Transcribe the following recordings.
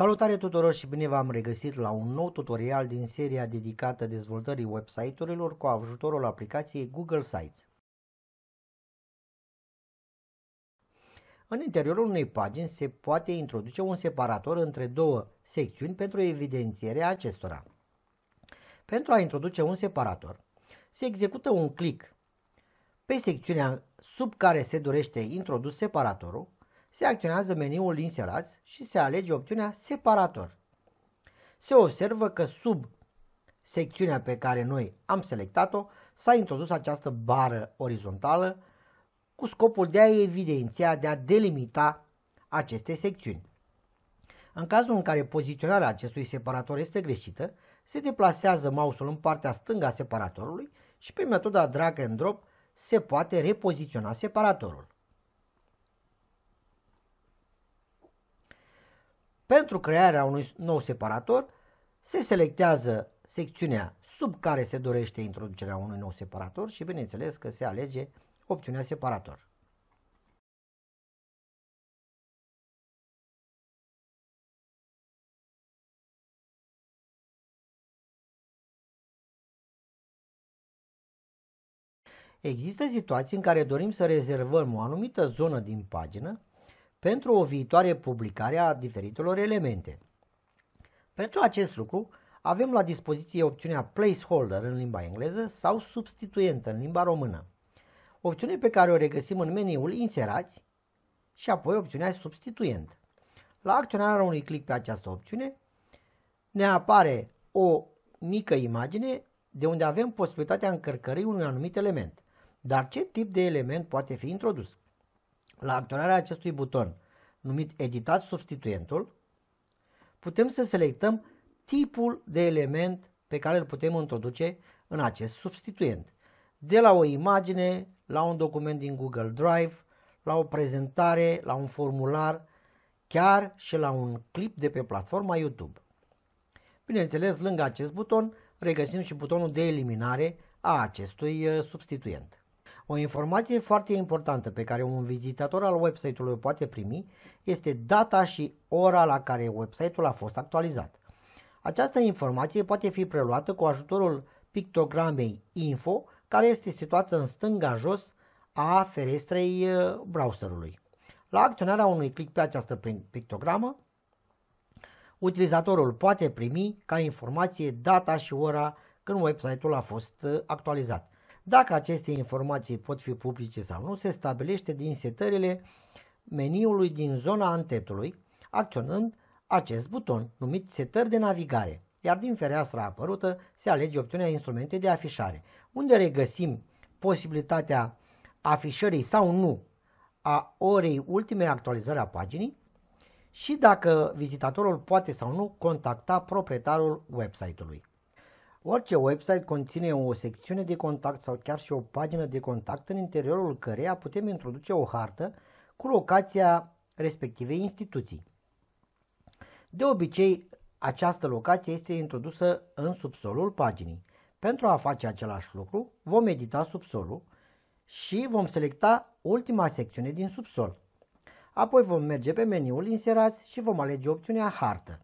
Salutare tuturor și bine v-am regăsit la un nou tutorial din seria dedicată dezvoltării website-urilor cu ajutorul aplicației Google Sites. În interiorul unei pagini se poate introduce un separator între două secțiuni pentru evidențierea acestora. Pentru a introduce un separator, se execută un click pe secțiunea sub care se dorește introdus separatorul, se acționează meniul inserați și se alege opțiunea separator. Se observă că sub secțiunea pe care noi am selectat-o s-a introdus această bară orizontală cu scopul de a evidenția, de a delimita aceste secțiuni. În cazul în care poziționarea acestui separator este greșită, se deplasează mouse-ul în partea stângă a separatorului și prin metoda drag and drop se poate repoziționa separatorul. Pentru crearea unui nou separator se selectează secțiunea sub care se dorește introducerea unui nou separator și bineînțeles că se alege opțiunea separator. Există situații în care dorim să rezervăm o anumită zonă din pagină pentru o viitoare publicare a diferitelor elemente. Pentru acest lucru avem la dispoziție opțiunea placeholder în limba engleză sau substituent în limba română. Opțiune pe care o regăsim în meniul inserați și apoi opțiunea substituent. La acționarea unui click pe această opțiune ne apare o mică imagine de unde avem posibilitatea încărcării unui anumit element. Dar ce tip de element poate fi introdus? La acționarea acestui buton, numit Editat substituentul, putem să selectăm tipul de element pe care îl putem introduce în acest substituent, de la o imagine, la un document din Google Drive, la o prezentare, la un formular, chiar și la un clip de pe platforma YouTube. Bineînțeles, lângă acest buton regăsim și butonul de eliminare a acestui uh, substituent. O informație foarte importantă pe care un vizitator al website-ului o poate primi este data și ora la care website-ul a fost actualizat. Această informație poate fi preluată cu ajutorul pictogramei Info, care este situată în stânga jos a ferestrei uh, browserului. La acționarea unui click pe această pictogramă, utilizatorul poate primi ca informație data și ora când website-ul a fost uh, actualizat. Dacă aceste informații pot fi publice sau nu, se stabilește din setările meniului din zona antetului, acționând acest buton, numit setări de navigare, iar din fereastra apărută se alege opțiunea instrumente de afișare, unde regăsim posibilitatea afișării sau nu a orei ultimei actualizări a paginii și dacă vizitatorul poate sau nu contacta proprietarul website-ului. Orice website conține o secțiune de contact sau chiar și o pagină de contact în interiorul căreia putem introduce o hartă cu locația respectivei instituții. De obicei, această locație este introdusă în subsolul paginii. Pentru a face același lucru, vom edita subsolul și vom selecta ultima secțiune din subsol. Apoi vom merge pe meniul Inserați și vom alege opțiunea Hartă.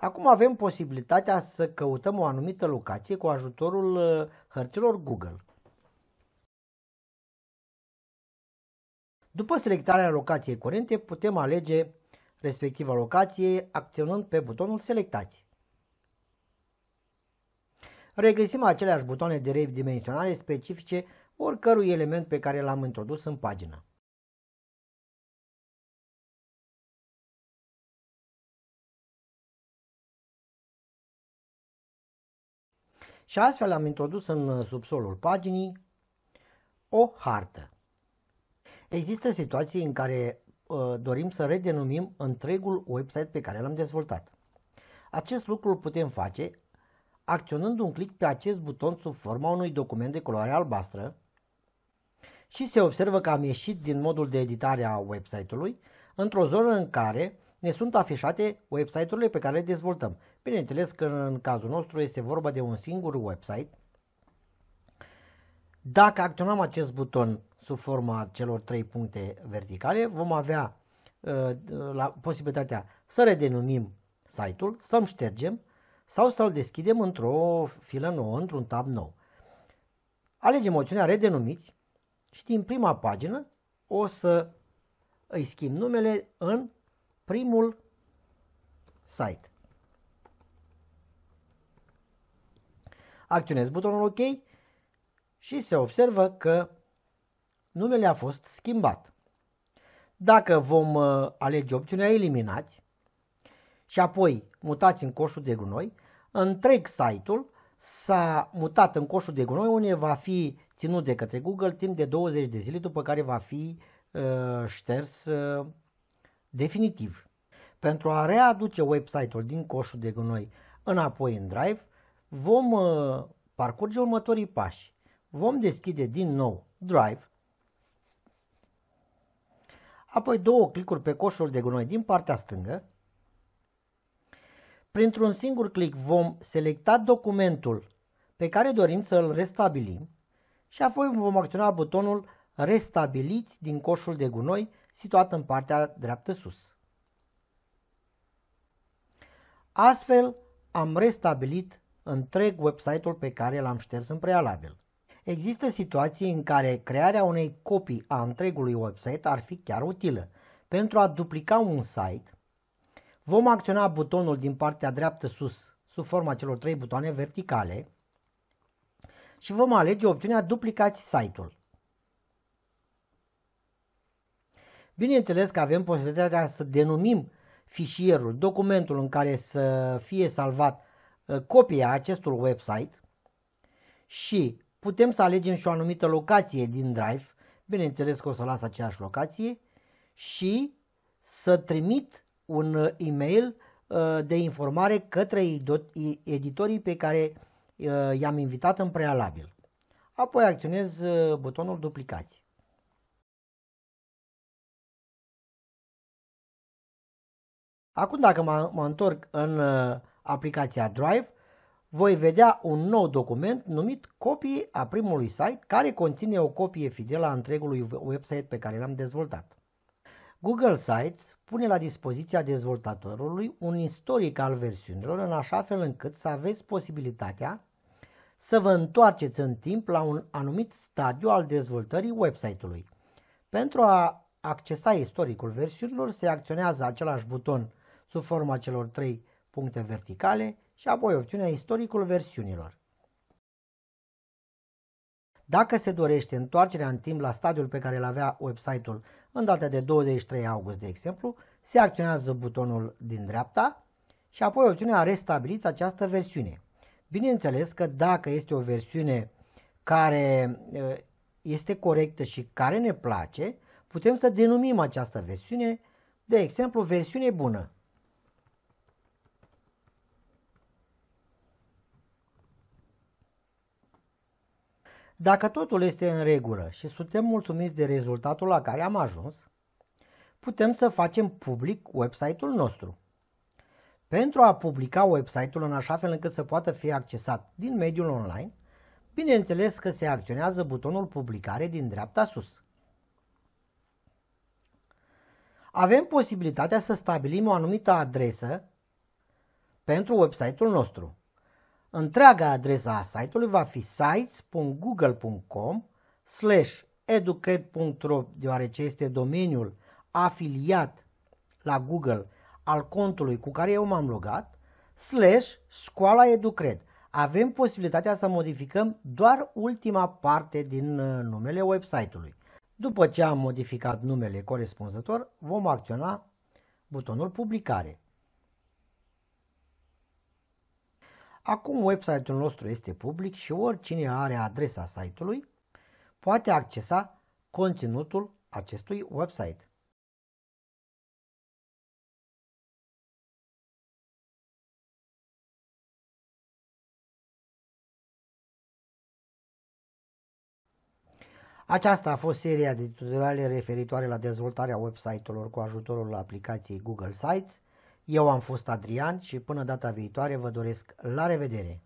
Acum avem posibilitatea să căutăm o anumită locație cu ajutorul uh, hărților Google. După selectarea locației curente, putem alege respectiva locație acționând pe butonul Selectați. Regăsim aceleași butoane de redimensionare specifice oricărui element pe care l-am introdus în pagină. Și astfel am introdus în uh, subsolul paginii o hartă. Există situații în care uh, dorim să redenumim întregul website pe care l-am dezvoltat. Acest lucru îl putem face acționând un click pe acest buton sub forma unui document de culoare albastră și se observă că am ieșit din modul de editare a website-ului într-o zonă în care ne sunt afișate website-urile pe care le dezvoltăm. Bineînțeles că în cazul nostru este vorba de un singur website. Dacă acționăm acest buton sub forma celor trei puncte verticale, vom avea uh, la posibilitatea să redenumim site-ul, să-l ștergem sau să-l deschidem într-o filă nouă, într-un tab nou. Alegem opțiunea Redenumiți și din prima pagină o să îi schimb numele în primul site. Acționez butonul OK și se observă că numele a fost schimbat. Dacă vom uh, alege opțiunea eliminați și apoi mutați în coșul de gunoi, întreg site-ul s-a mutat în coșul de gunoi unde va fi ținut de către Google timp de 20 de zile după care va fi uh, șters uh, definitiv. Pentru a readuce website-ul din coșul de gunoi înapoi în Drive, vom uh, parcurge următorii pași. Vom deschide din nou Drive, apoi două clicuri pe coșul de gunoi din partea stângă. Printr-un singur click vom selecta documentul pe care dorim să îl restabilim și apoi vom acționa butonul Restabiliți din coșul de gunoi situat în partea dreaptă sus. Astfel, am restabilit întreg website-ul pe care l-am șters în prealabil. Există situații în care crearea unei copii a întregului website ar fi chiar utilă. Pentru a duplica un site, vom acționa butonul din partea dreaptă sus, sub forma celor trei butoane verticale, și vom alege opțiunea Duplicați site-ul. Bineînțeles că avem posibilitatea să denumim fișierul, documentul în care să fie salvat ă, copia acestor website și putem să alegem și o anumită locație din Drive, bineînțeles că o să las aceeași locație și să trimit un e-mail ă, de informare către editorii pe care ă, i-am invitat în prealabil. Apoi acționez butonul duplicații. Acum dacă mă, mă întorc în uh, aplicația Drive, voi vedea un nou document numit copie a primului site care conține o copie fidelă a întregului website pe care l-am dezvoltat. Google Sites pune la dispoziția dezvoltatorului un istoric al versiunilor în așa fel încât să aveți posibilitatea să vă întoarceți în timp la un anumit stadiu al dezvoltării website-ului. Pentru a accesa istoricul versiunilor se acționează același buton sub forma celor trei puncte verticale și apoi opțiunea istoricul versiunilor. Dacă se dorește întoarcerea în timp la stadiul pe care îl avea website-ul în data de 23 august, de exemplu, se acționează butonul din dreapta și apoi opțiunea restabiliți această versiune. Bineînțeles că dacă este o versiune care este corectă și care ne place, putem să denumim această versiune, de exemplu, versiune bună Dacă totul este în regulă și suntem mulțumiți de rezultatul la care am ajuns, putem să facem public website-ul nostru. Pentru a publica website-ul în așa fel încât să poată fi accesat din mediul online, bineînțeles că se acționează butonul publicare din dreapta sus. Avem posibilitatea să stabilim o anumită adresă pentru website-ul nostru. Întreaga adresa a site-ului va fi sites.google.com slash educred.ro deoarece este domeniul afiliat la Google al contului cu care eu m-am logat slash școala educred. Avem posibilitatea să modificăm doar ultima parte din uh, numele website-ului. După ce am modificat numele corespunzător, vom acționa butonul publicare. Acum website-ul nostru este public și oricine are adresa site-ului poate accesa conținutul acestui website. Aceasta a fost seria de tutoriale referitoare la dezvoltarea website-urilor cu ajutorul aplicației Google Sites. Eu am fost Adrian și până data viitoare vă doresc la revedere!